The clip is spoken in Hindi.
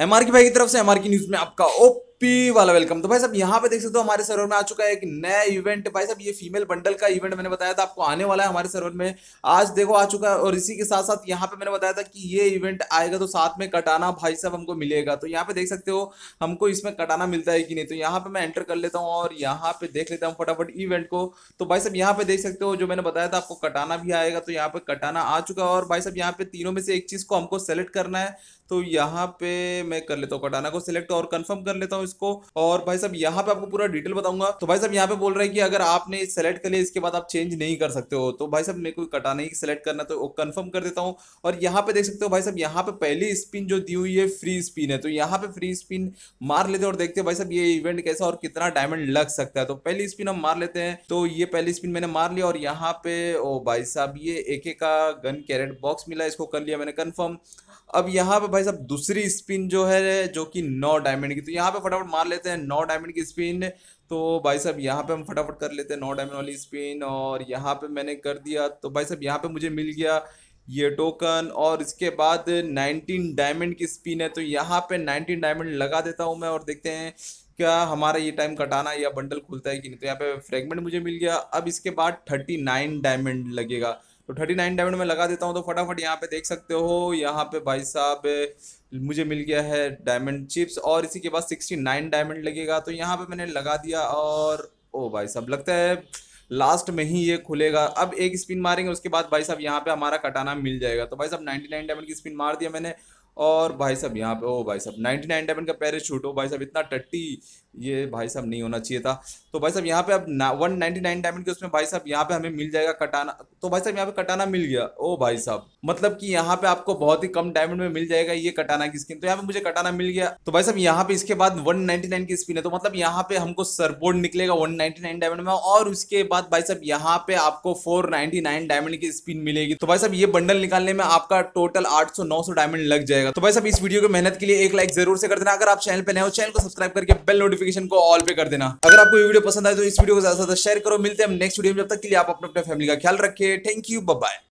एमआर की भाई की तरफ से एमआर की न्यूज में आपका ओप पी वाला वेलकम तो भाई साहब यहाँ पे देख सकते हो हमारे सर्वर में आ चुका है एक नया इवेंट भाई साहब ये फीमेल बंडल का इवेंट मैंने बताया था आपको आने वाला है हमारे सर्वर में आज देखो आ चुका है और इसी के साथ साथ यहाँ पे मैंने बताया था कि ये इवेंट आएगा तो साथ में कटाना भाई साहब हमको मिलेगा तो यहाँ पे देख सकते हो हमको इसमें कटाना मिलता है कि नहीं तो यहाँ पे मैं एंटर कर लेता हूँ और यहाँ पे देख लेता हूँ फटाफट इवेंट को तो भाई साहब यहाँ पे देख सकते हो जो मैंने बताया था आपको कटाना भी आएगा तो यहाँ पे कटाना आ चुका है और भाई साहब यहाँ पे तीनों में से एक चीज को हमको सेलेक्ट करना है तो यहाँ पे मैं कर लेता हूँ कटाना को सिलेक्ट और कन्फर्म कर लेता हूँ इसको और भाई साहब यहाँ पे आपको पूरा डिटेल बताऊंगा तो भाई साहब यहाँ पे बोल रहे हैं कि अगर आपने सेलेक्ट कर लिया इसके बाद आप चेंज नहीं कर सकते हो तो भाई साहब मेरे को कटा नहीं सेलेक्ट करना तो कन्फर्म कर देता हूँ और यहाँ पे देख सकते हो भाई साहब यहाँ पे पहली स्पिन जो दी हुई है फ्री स्पिन है तो यहाँ पे फ्री स्पिन मार लेते हैं और देखते हैं भाई साहब ये इवेंट कैसा और कितना डायमंड लग सकता है तो पहली स्पिन हम मार लेते हैं तो ये पहली स्पिन मैंने मार लिया और यहाँ पे ओ भाई साहब ये एक का गन कैरेट बॉक्स मिला इसको कर लिया मैंने कन्फर्म अब यहाँ पे भाई साहब दूसरी स्पिन जो है जो कि नौ डायमंड की तो यहाँ पे फटाफट फटाफट मार लेते हैं नौ डायमंड की स्पिन तो भाई साहब यहाँ पे हम फटाफट कर लेते हैं नौ डायमंड वाली स्पिन और यहाँ पे मैंने कर दिया तो भाई साहब यहाँ पे मुझे मिल गया ये टोकन और इसके बाद नाइनटीन डायमंड की स्पिन है तो यहाँ पे नाइनटीन डायमंड लगा देता हूँ मैं और देखते हैं क्या हमारा ये टाइम कटाना या बंडल खुलता है कि नहीं तो यहाँ पे फ्रेगमेंट मुझे मिल गया अब इसके बाद 39 डायमंड लगेगा तो थर्टी नाइन डायमंड में लगा देता हूँ तो फटाफट यहाँ पे देख सकते हो यहाँ पे भाई साहब मुझे मिल गया है डायमंड चिप्स और इसी के बाद सिक्सटी नाइन डायमंड लगेगा तो यहाँ पे मैंने लगा दिया और ओ भाई साहब लगता है लास्ट में ही ये खुलेगा अब एक स्पिन मारेंगे उसके बाद भाई साहब यहाँ पे हमारा कटाना मिल जाएगा तो भाई साहब 99 डायमंड की स्पिन मार दिया मैंने और भाई साहब यहाँ पे ओ भाई साहब नाइनटी नाइन डायमंड का छूट हो भाई साहब इतना टट्टी ये भाई साहब नहीं होना चाहिए था तो भाई साहब यहाँ पे अब वन नाइनटी नाइन डायमंड के उसमें भाई साहब यहाँ पे हमें मिल जाएगा कटाना तो भाई साहब यहाँ पे कटाना मिल गया ओ भाई साहब मतलब कि यहाँ पे आपको बहुत ही कम डायमंड में मिल जाएगा ये कटाना की स्किन तो यहाँ पे मुझे कटाना मिल गया तो भाई साहब यहाँ पे इसके बाद वन नाइनटी नाइन की स्पिन है तो मतलब यहाँ पे हमको सरबोर्ड निकलेगा वन नाइनटी नाइन डायमंड में और उसके बाद भाई साहब यहाँ पे आपको फोर नाइनटी नाइन डायमंड की स्पिन मिलेगी तो भाई साहब ये बंडल निकालने में आपका टोटल आठ सौ नौ सौ डायमंड लग जाएगा जाएगा तो भाई सब इस वीडियो को मेहनत के लिए एक लाइक जरूर से कर देना अगर आप चैनल पर नए हो चैनल को सब्सक्राइब करके बेल नोटिफिकेशन को ऑल पे कर देना अगर आपको वीडियो पसंद आए तो इस वीडियो को ज्यादा से ज्यादा शेयर करो मिलते हैं नेक्स्ट वीडियो में जब तक के लिए आप अपने फैमिली का ख्याल रखे थैंक यू बाय